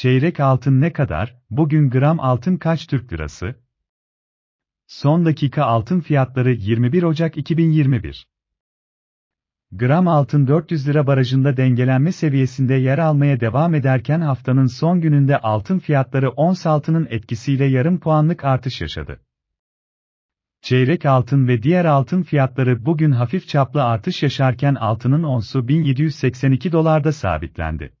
Çeyrek altın ne kadar? Bugün gram altın kaç Türk lirası? Son dakika altın fiyatları 21 Ocak 2021. Gram altın 400 lira barajında dengelenme seviyesinde yer almaya devam ederken haftanın son gününde altın fiyatları ons altının etkisiyle yarım puanlık artış yaşadı. Çeyrek altın ve diğer altın fiyatları bugün hafif çaplı artış yaşarken altının onsu 1782 dolarda sabitlendi.